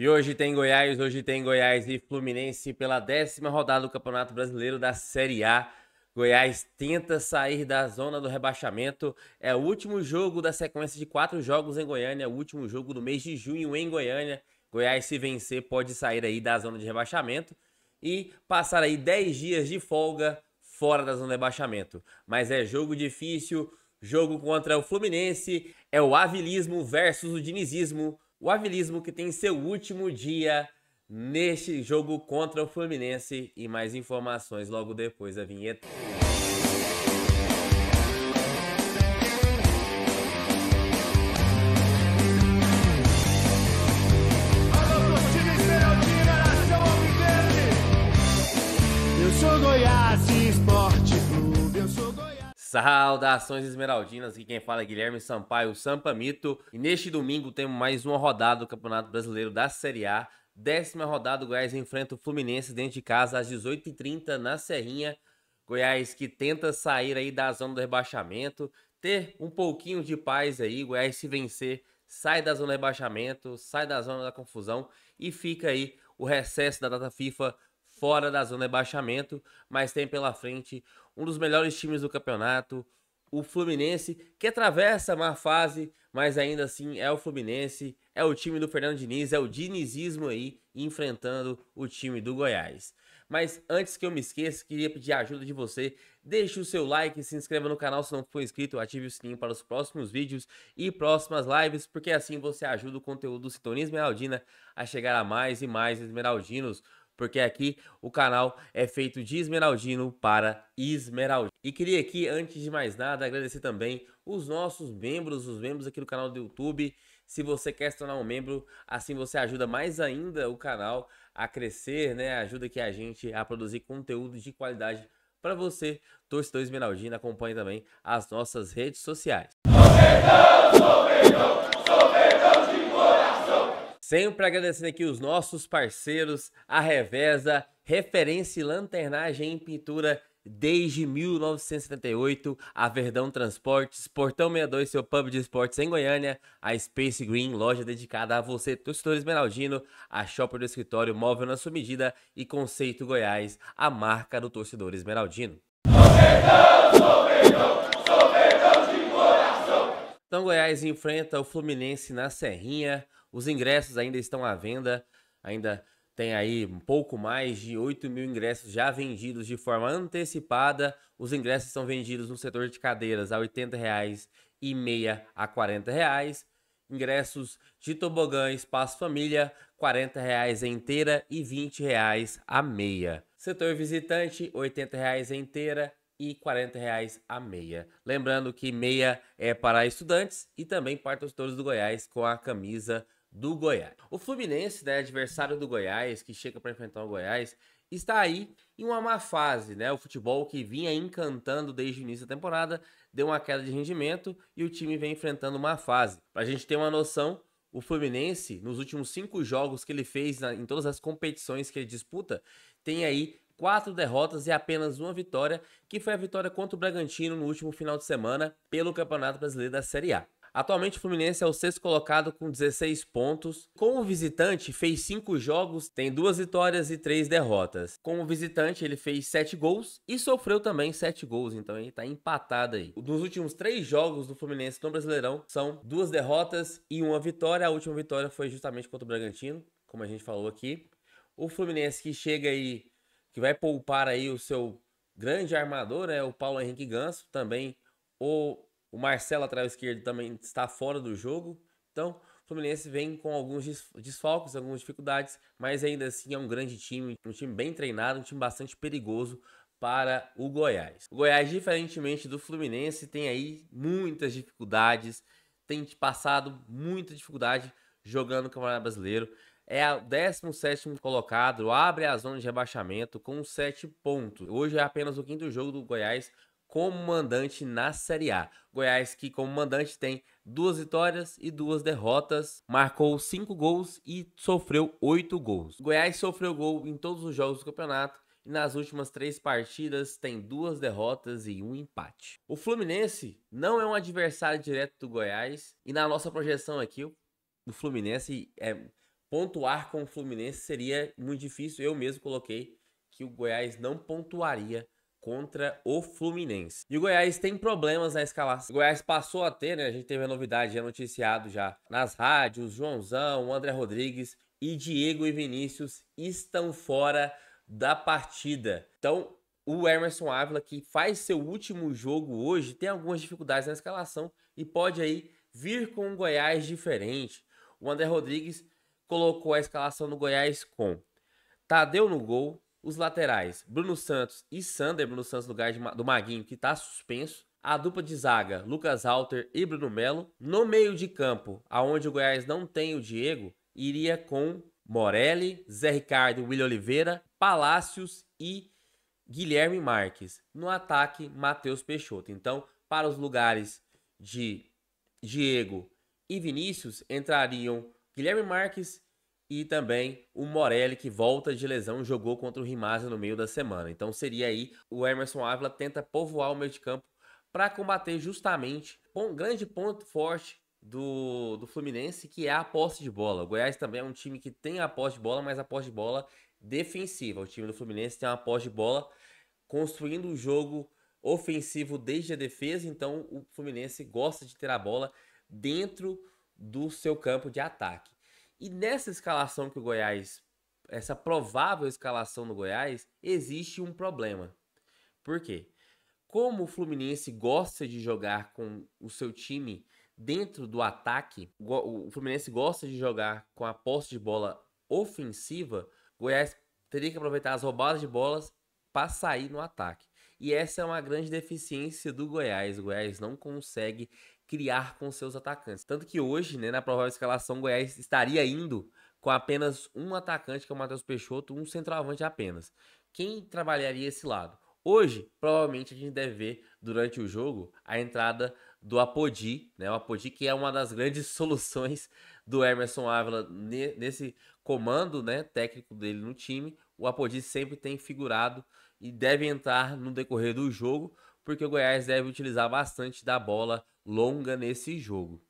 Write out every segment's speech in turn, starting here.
E hoje tem Goiás, hoje tem Goiás e Fluminense pela décima rodada do Campeonato Brasileiro da Série A. Goiás tenta sair da zona do rebaixamento. É o último jogo da sequência de quatro jogos em Goiânia, o último jogo do mês de junho em Goiânia. Goiás, se vencer, pode sair aí da zona de rebaixamento e passar aí 10 dias de folga fora da zona de rebaixamento. Mas é jogo difícil, jogo contra o Fluminense, é o avilismo versus o dinizismo o avilismo que tem seu último dia neste jogo contra o Fluminense. E mais informações logo depois da vinheta. Saudações esmeraldinas, aqui quem fala é Guilherme Sampaio, Sampa Mito. E neste domingo temos mais uma rodada do Campeonato Brasileiro da Série A. Décima rodada, o Goiás enfrenta o Fluminense dentro de casa às 18h30 na Serrinha. Goiás que tenta sair aí da zona do rebaixamento, ter um pouquinho de paz aí. Goiás se vencer, sai da zona do rebaixamento, sai da zona da confusão e fica aí o recesso da data FIFA fora da zona de rebaixamento, mas tem pela frente um dos melhores times do campeonato, o Fluminense, que atravessa uma fase, mas ainda assim é o Fluminense, é o time do Fernando Diniz, é o dinizismo aí enfrentando o time do Goiás. Mas antes que eu me esqueça, queria pedir a ajuda de você. Deixe o seu like, se inscreva no canal se não for inscrito, ative o sininho para os próximos vídeos e próximas lives, porque assim você ajuda o conteúdo do Sintonismo Esmeraldina a chegar a mais e mais esmeraldinos porque aqui o canal é feito de esmeraldino para esmeraldino. E queria aqui, antes de mais nada, agradecer também os nossos membros, os membros aqui do canal do YouTube. Se você quer se tornar um membro, assim você ajuda mais ainda o canal a crescer, né? Ajuda aqui a gente a produzir conteúdo de qualidade para você, torcedor esmeraldino. Acompanhe também as nossas redes sociais. Sempre agradecendo aqui os nossos parceiros, a Reveza, referência e lanternagem em pintura desde 1978, a Verdão Transportes, Portão 62, seu pub de esportes em Goiânia, a Space Green, loja dedicada a você, torcedor esmeraldino, a Shopper do Escritório, móvel na sua medida e Conceito Goiás, a marca do torcedor esmeraldino. Então Goiás enfrenta o Fluminense na Serrinha, os ingressos ainda estão à venda, ainda tem aí um pouco mais de 8 mil ingressos já vendidos de forma antecipada. Os ingressos são vendidos no setor de cadeiras a R$ 80,00 e meia a R$ 40,00. Ingressos de tobogã espaço família, R$ 40,00 inteira e R$ 20,00 a meia. Setor visitante, R$ 80,00 inteira e R$ 40,00 a meia. Lembrando que meia é para estudantes e também para torcedores do Goiás com a camisa do Goiás. O Fluminense, né, adversário do Goiás, que chega para enfrentar o Goiás, está aí em uma má fase, né? O futebol que vinha encantando desde o início da temporada deu uma queda de rendimento e o time vem enfrentando uma fase. Para a gente ter uma noção, o Fluminense, nos últimos cinco jogos que ele fez na, em todas as competições que ele disputa, tem aí quatro derrotas e apenas uma vitória, que foi a vitória contra o Bragantino no último final de semana pelo Campeonato Brasileiro da Série A. Atualmente o Fluminense é o sexto colocado com 16 pontos. Como visitante, fez 5 jogos, tem 2 vitórias e 3 derrotas. Como visitante, ele fez 7 gols e sofreu também 7 gols, então ele tá empatado aí. Nos últimos 3 jogos do Fluminense no Brasileirão, são 2 derrotas e 1 vitória. A última vitória foi justamente contra o Bragantino, como a gente falou aqui. O Fluminense que chega aí, que vai poupar aí o seu grande armador, é né, o Paulo Henrique Ganso, também o o Marcelo, atrás esquerdo, também está fora do jogo. Então, o Fluminense vem com alguns desfalques, algumas dificuldades, mas ainda assim é um grande time, um time bem treinado, um time bastante perigoso para o Goiás. O Goiás, diferentemente do Fluminense, tem aí muitas dificuldades, tem passado muita dificuldade jogando o Campeonato Brasileiro. É o 17 colocado, abre a zona de rebaixamento com 7 pontos. Hoje é apenas o quinto jogo do Goiás como mandante na Série A. Goiás, que como mandante tem duas vitórias e duas derrotas, marcou cinco gols e sofreu oito gols. Goiás sofreu gol em todos os jogos do campeonato e nas últimas três partidas tem duas derrotas e um empate. O Fluminense não é um adversário direto do Goiás e na nossa projeção aqui, o Fluminense é pontuar com o Fluminense seria muito difícil. Eu mesmo coloquei que o Goiás não pontuaria contra o Fluminense. E o Goiás tem problemas na escalação. O Goiás passou a ter, né? A gente teve a novidade, já é noticiado já nas rádios, Joãozão, André Rodrigues e Diego e Vinícius estão fora da partida. Então, o Emerson Ávila, que faz seu último jogo hoje, tem algumas dificuldades na escalação e pode aí vir com um Goiás diferente. O André Rodrigues colocou a escalação do Goiás com Tadeu no gol, os laterais, Bruno Santos e Sander, Bruno Santos no lugar de, do Maguinho, que está suspenso. A dupla de zaga, Lucas Alter e Bruno Melo. No meio de campo, aonde o Goiás não tem o Diego, iria com Morelli, Zé Ricardo, William Oliveira, Palácios e Guilherme Marques. No ataque, Matheus Peixoto. Então, para os lugares de Diego e Vinícius, entrariam Guilherme Marques, e também o Morelli, que volta de lesão, jogou contra o Rimasa no meio da semana. Então seria aí o Emerson Ávila tenta povoar o meio de campo para combater justamente um grande ponto forte do, do Fluminense, que é a posse de bola. O Goiás também é um time que tem a posse de bola, mas a posse de bola defensiva. O time do Fluminense tem uma posse de bola construindo o um jogo ofensivo desde a defesa, então o Fluminense gosta de ter a bola dentro do seu campo de ataque. E nessa escalação que o Goiás, essa provável escalação do Goiás, existe um problema. Por quê? Como o Fluminense gosta de jogar com o seu time dentro do ataque, o Fluminense gosta de jogar com a posse de bola ofensiva, o Goiás teria que aproveitar as roubadas de bolas para sair no ataque. E essa é uma grande deficiência do Goiás. O Goiás não consegue criar com seus atacantes. Tanto que hoje, né, na provável escalação, o Goiás estaria indo com apenas um atacante, que é o Matheus Peixoto, um centroavante apenas. Quem trabalharia esse lado? Hoje, provavelmente, a gente deve ver durante o jogo a entrada do Apodi, né? O Apodi que é uma das grandes soluções do Emerson Ávila nesse comando, né, técnico dele no time. O Apodi sempre tem figurado e deve entrar no decorrer do jogo porque o Goiás deve utilizar bastante da bola longa nesse jogo.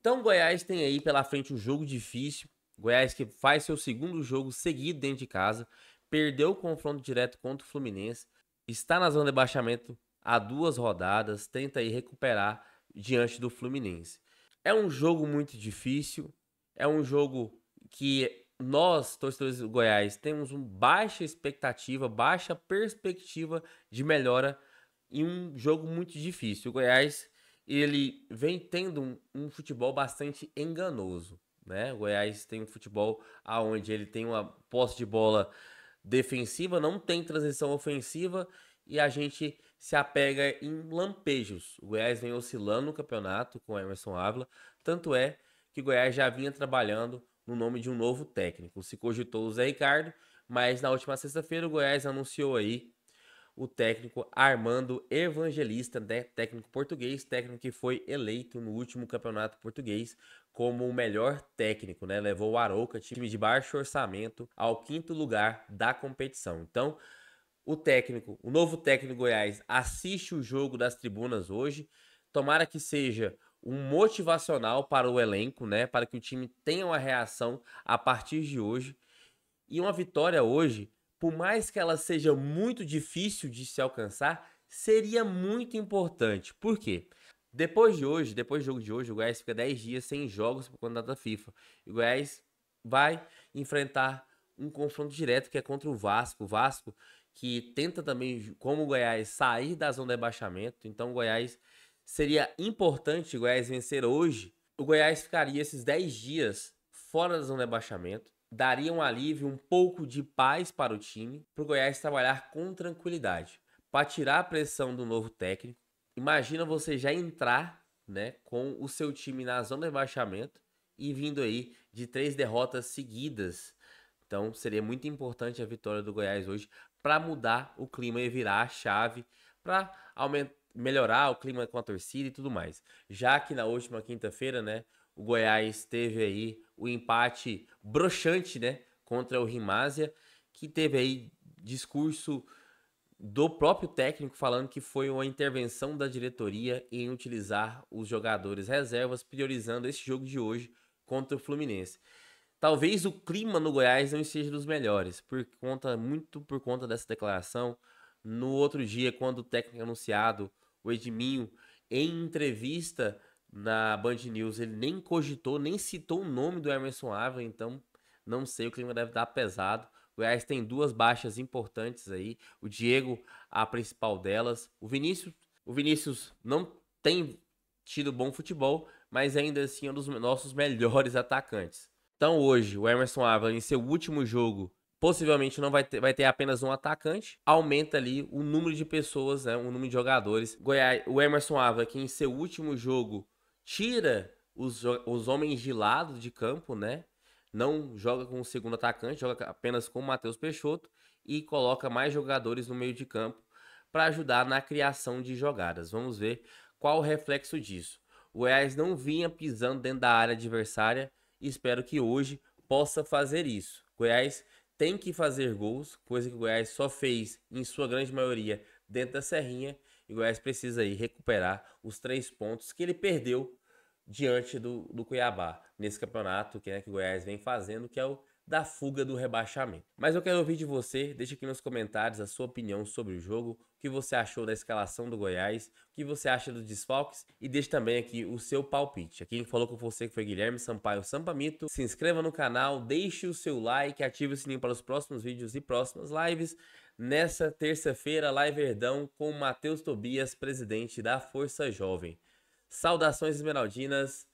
Então o Goiás tem aí pela frente um jogo difícil. Goiás que faz seu segundo jogo seguido dentro de casa, perdeu o confronto direto contra o Fluminense, está na zona de baixamento há duas rodadas, tenta aí recuperar diante do Fluminense. É um jogo muito difícil, é um jogo que nós, torcedores do Goiás, temos uma baixa expectativa, baixa perspectiva de melhora em um jogo muito difícil. O Goiás ele vem tendo um, um futebol bastante enganoso. Né? O Goiás tem um futebol aonde ele tem uma posse de bola defensiva, não tem transição ofensiva e a gente se apega em lampejos. O Goiás vem oscilando no campeonato com o Emerson Ávila, tanto é que o Goiás já vinha trabalhando no nome de um novo técnico. Se cogitou o Zé Ricardo, mas na última sexta-feira o Goiás anunciou aí o técnico Armando Evangelista, né? técnico português, técnico que foi eleito no último campeonato português como o melhor técnico, né? Levou o Arouca, time de baixo orçamento, ao quinto lugar da competição. Então, o técnico, o novo técnico Goiás, assiste o jogo das tribunas hoje. Tomara que seja um motivacional para o elenco, né? Para que o time tenha uma reação a partir de hoje. E uma vitória hoje, por mais que ela seja muito difícil de se alcançar, seria muito importante. Por quê? Depois de hoje, depois do jogo de hoje, o Goiás fica 10 dias sem jogos por conta da FIFA. E o Goiás vai enfrentar um confronto direto que é contra o Vasco. O Vasco que tenta também, como o Goiás, sair da zona de abaixamento. Então o Goiás seria importante o Goiás vencer hoje, o Goiás ficaria esses 10 dias fora da zona de baixamento, daria um alívio, um pouco de paz para o time, para o Goiás trabalhar com tranquilidade, para tirar a pressão do novo técnico. Imagina você já entrar né, com o seu time na zona de rebaixamento e vindo aí de três derrotas seguidas. Então seria muito importante a vitória do Goiás hoje para mudar o clima e virar a chave para aumentar melhorar o clima com a torcida e tudo mais. Já que na última quinta-feira, né, o Goiás teve aí o empate broxante, né, contra o Rimásia, que teve aí discurso do próprio técnico falando que foi uma intervenção da diretoria em utilizar os jogadores reservas, priorizando esse jogo de hoje contra o Fluminense. Talvez o clima no Goiás não esteja dos melhores, por conta muito por conta dessa declaração. No outro dia, quando o técnico anunciado o Edminho, em entrevista na Band News, ele nem cogitou, nem citou o nome do Emerson Ávila, então não sei, o clima deve dar pesado. O Goiás tem duas baixas importantes aí, o Diego, a principal delas. O Vinícius, o Vinícius não tem tido bom futebol, mas ainda assim é um dos nossos melhores atacantes. Então hoje, o Emerson Ávila, em seu último jogo possivelmente não vai ter, vai ter apenas um atacante, aumenta ali o número de pessoas, né, o número de jogadores. Goiás, o Emerson Ávila, que em seu último jogo tira os, os homens de lado de campo, né? Não joga com o segundo atacante, joga apenas com o Matheus Peixoto e coloca mais jogadores no meio de campo para ajudar na criação de jogadas. Vamos ver qual o reflexo disso. O Goiás não vinha pisando dentro da área adversária e espero que hoje possa fazer isso. Goiás tem que fazer gols, coisa que o Goiás só fez, em sua grande maioria, dentro da Serrinha. E o Goiás precisa aí recuperar os três pontos que ele perdeu diante do, do Cuiabá nesse campeonato que, né, que o Goiás vem fazendo, que é o da fuga do rebaixamento. Mas eu quero ouvir de você, deixa aqui nos comentários a sua opinião sobre o jogo, o que você achou da escalação do Goiás, o que você acha dos desfalques e deixe também aqui o seu palpite. Aqui quem falou com você foi Guilherme Sampaio Sampamito. Se inscreva no canal, deixe o seu like, ative o sininho para os próximos vídeos e próximas lives. Nessa terça-feira, Live Verdão com Matheus Tobias, presidente da Força Jovem. Saudações esmeraldinas.